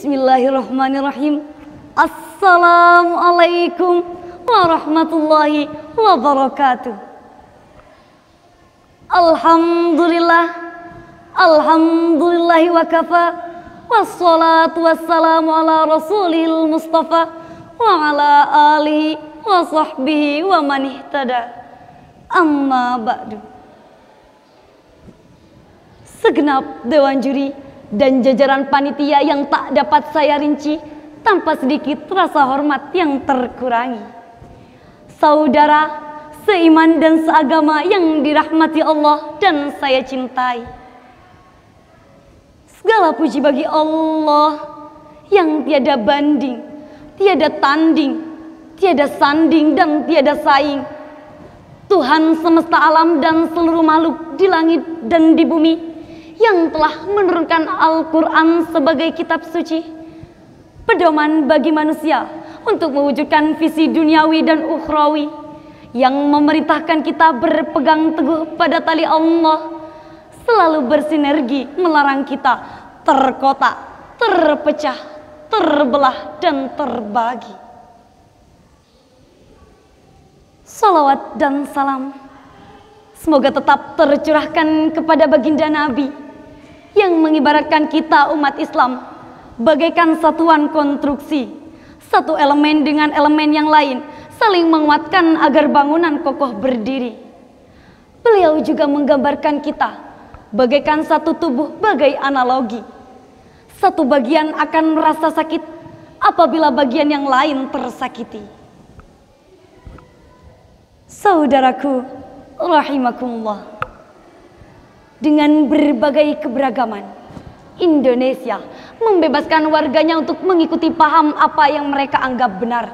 Bismillahirrahmanirrahim. Assalamualaikum warahmatullahi wabarakatuh. Alhamdulillah. Alhamdulillahi wa kafa. Wassalatu wassalamu ala rasulil mustafa wa ala alihi wa sahbihi wa man ihtada. Amma ba'du. Segenap Dewan Juri dan jajaran panitia yang tak dapat saya rinci tanpa sedikit rasa hormat yang terkurangi. Saudara, seiman dan seagama yang dirahmati Allah dan saya cintai. Segala puji bagi Allah yang tiada banding, tiada tanding, tiada sanding dan tiada saing. Tuhan semesta alam dan seluruh makhluk di langit dan di bumi yang telah menurunkan Al-Quran sebagai kitab suci, pedoman bagi manusia untuk mewujudkan visi duniawi dan ukhrawi yang memerintahkan kita berpegang teguh pada tali Allah selalu bersinergi melarang kita terkotak, terpecah, terbelah dan terbagi. Salawat dan salam Semoga tetap tercurahkan kepada baginda Nabi yang mengibaratkan kita umat Islam bagaikan satuan konstruksi, satu elemen dengan elemen yang lain saling menguatkan agar bangunan kokoh berdiri. Beliau juga menggambarkan kita bagaikan satu tubuh bagai analogi. Satu bagian akan merasa sakit apabila bagian yang lain tersakiti. Saudaraku, rahimakumullah dengan berbagai keberagaman. Indonesia membebaskan warganya untuk mengikuti paham apa yang mereka anggap benar.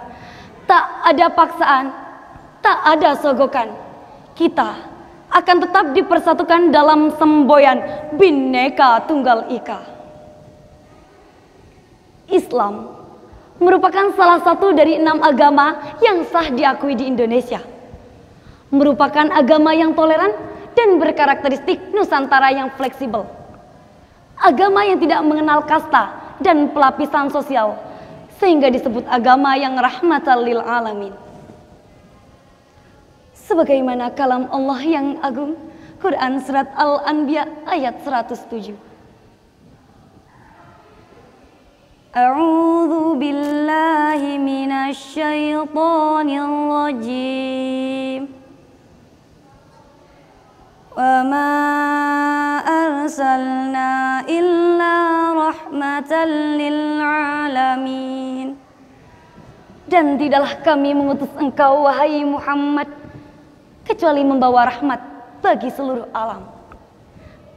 Tak ada paksaan, tak ada sogokan. Kita akan tetap dipersatukan dalam semboyan Bhinneka Tunggal Ika. Islam merupakan salah satu dari enam agama yang sah diakui di Indonesia. Merupakan agama yang toleran dan berkarakteristik Nusantara yang fleksibel. Agama yang tidak mengenal kasta dan pelapisan sosial sehingga disebut agama yang rahmatan lil alamin. Sebagaimana kalam Allah yang agung, Quran surat Al-Anbiya ayat 107. A'udzu billahi minasy syaithanir rajim. وما أرسلنا إلا رحمة للعالمين Dan tidaklah kami mengutus engkau wahai Muhammad kecuali membawa rahmat bagi seluruh alam.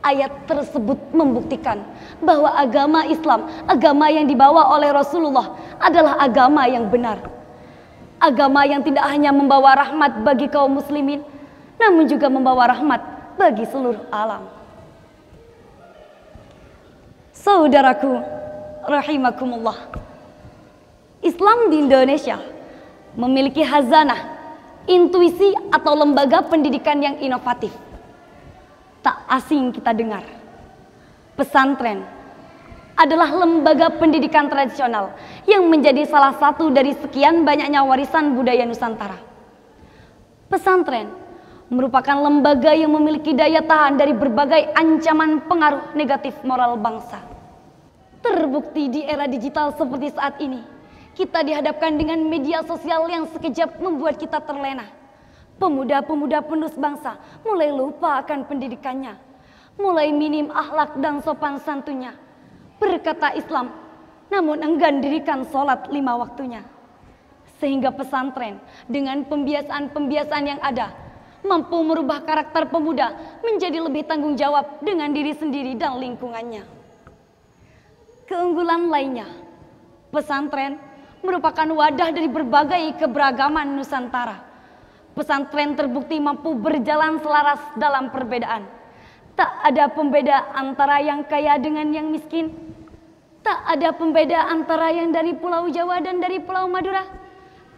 Ayat tersebut membuktikan bahwa agama Islam, agama yang dibawa oleh Rasulullah adalah agama yang benar. Agama yang tidak hanya membawa rahmat bagi kaum muslimin, namun juga membawa rahmat bagi seluruh alam. Saudaraku, rahimakumullah. Islam di Indonesia memiliki hazanah, intuisi atau lembaga pendidikan yang inovatif. Tak asing kita dengar. Pesantren adalah lembaga pendidikan tradisional yang menjadi salah satu dari sekian banyaknya warisan budaya Nusantara. Pesantren merupakan lembaga yang memiliki daya tahan dari berbagai ancaman pengaruh negatif moral bangsa. Terbukti di era digital seperti saat ini, kita dihadapkan dengan media sosial yang sekejap membuat kita terlena. Pemuda-pemuda penus bangsa mulai lupa akan pendidikannya, mulai minim akhlak dan sopan santunnya. Berkata Islam, namun enggan dirikan sholat lima waktunya. Sehingga pesantren dengan pembiasaan-pembiasaan yang ada mampu merubah karakter pemuda menjadi lebih tanggung jawab dengan diri sendiri dan lingkungannya. Keunggulan lainnya, pesantren merupakan wadah dari berbagai keberagaman Nusantara. Pesantren terbukti mampu berjalan selaras dalam perbedaan. Tak ada pembeda antara yang kaya dengan yang miskin. Tak ada pembeda antara yang dari Pulau Jawa dan dari Pulau Madura.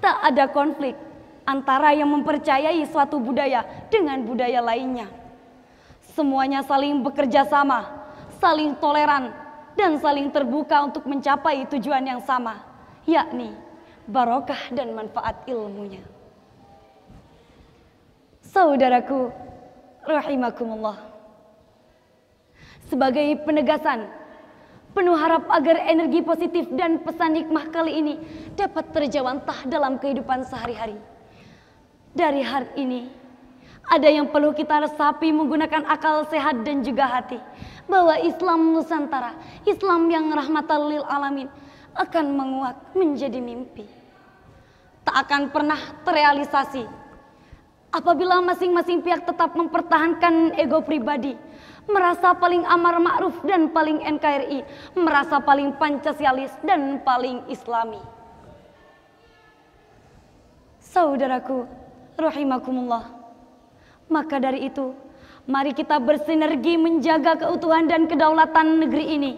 Tak ada konflik antara yang mempercayai suatu budaya dengan budaya lainnya. Semuanya saling bekerja sama, saling toleran, dan saling terbuka untuk mencapai tujuan yang sama, yakni barokah dan manfaat ilmunya. Saudaraku, rahimakumullah. Sebagai penegasan, penuh harap agar energi positif dan pesan hikmah kali ini dapat terjawantah dalam kehidupan sehari-hari dari hari ini. Ada yang perlu kita resapi menggunakan akal sehat dan juga hati. Bahwa Islam Nusantara, Islam yang rahmatan lil alamin akan menguak menjadi mimpi. Tak akan pernah terrealisasi. Apabila masing-masing pihak tetap mempertahankan ego pribadi, merasa paling amar ma'ruf dan paling NKRI, merasa paling Pancasialis dan paling Islami. Saudaraku, rahimakumullah. Maka dari itu, mari kita bersinergi menjaga keutuhan dan kedaulatan negeri ini,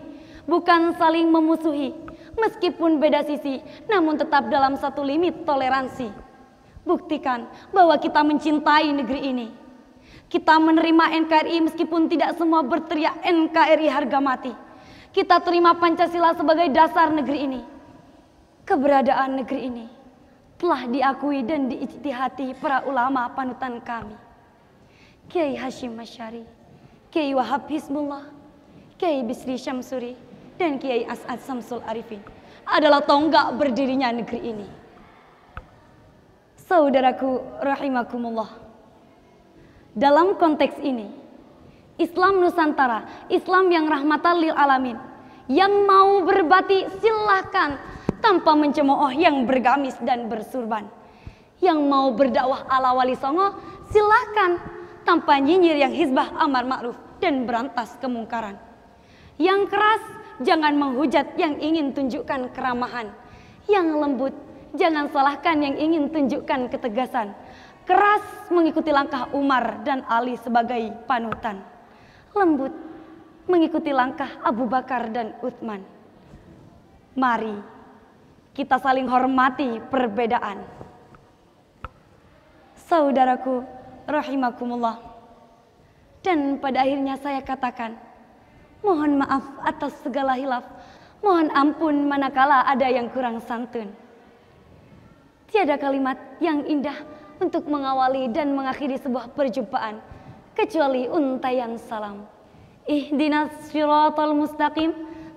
bukan saling memusuhi. Meskipun beda sisi, namun tetap dalam satu limit toleransi. Buktikan bahwa kita mencintai negeri ini. Kita menerima NKRI meskipun tidak semua berteriak NKRI harga mati. Kita terima Pancasila sebagai dasar negeri ini. Keberadaan negeri ini telah diakui dan diijtihati para ulama panutan kami. Kiai Hashim Masyari, Kiai Wahab Hizbullah, Kiai Bisri Syamsuri, dan Kiai As'ad Samsul Arifin adalah tonggak berdirinya negeri ini. Saudaraku rahimakumullah, dalam konteks ini, Islam Nusantara, Islam yang rahmatan lil alamin, yang mau berbati silahkan tanpa mencemooh yang bergamis dan bersurban. Yang mau berdakwah ala wali songo silakan tanpa nyinyir yang hizbah amar ma'ruf dan berantas kemungkaran. Yang keras jangan menghujat yang ingin tunjukkan keramahan. Yang lembut jangan salahkan yang ingin tunjukkan ketegasan. Keras mengikuti langkah Umar dan Ali sebagai panutan. Lembut mengikuti langkah Abu Bakar dan Uthman, Mari kita saling hormati perbedaan. Saudaraku, rahimakumullah. Dan pada akhirnya saya katakan, mohon maaf atas segala hilaf. Mohon ampun manakala ada yang kurang santun. Tiada kalimat yang indah untuk mengawali dan mengakhiri sebuah perjumpaan kecuali untayan salam. Ihdinas syiratal mustaqim.